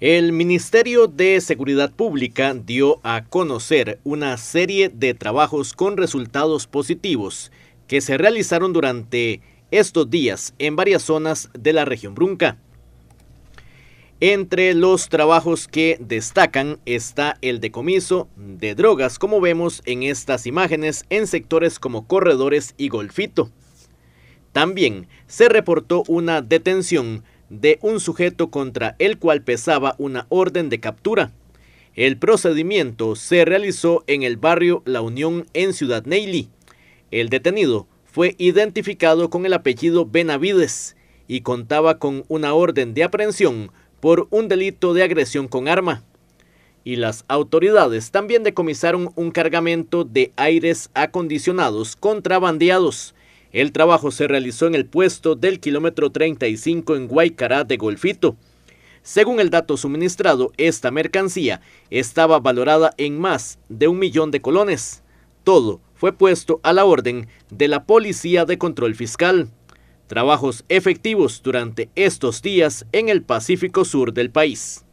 El Ministerio de Seguridad Pública dio a conocer una serie de trabajos con resultados positivos que se realizaron durante estos días en varias zonas de la región Brunca. Entre los trabajos que destacan está el decomiso de drogas, como vemos en estas imágenes, en sectores como corredores y golfito. También se reportó una detención de un sujeto contra el cual pesaba una orden de captura. El procedimiento se realizó en el barrio La Unión en Ciudad Neily. El detenido fue identificado con el apellido Benavides y contaba con una orden de aprehensión por un delito de agresión con arma. Y las autoridades también decomisaron un cargamento de aires acondicionados contrabandeados el trabajo se realizó en el puesto del kilómetro 35 en Guaycará de Golfito. Según el dato suministrado, esta mercancía estaba valorada en más de un millón de colones. Todo fue puesto a la orden de la Policía de Control Fiscal. Trabajos efectivos durante estos días en el Pacífico Sur del país.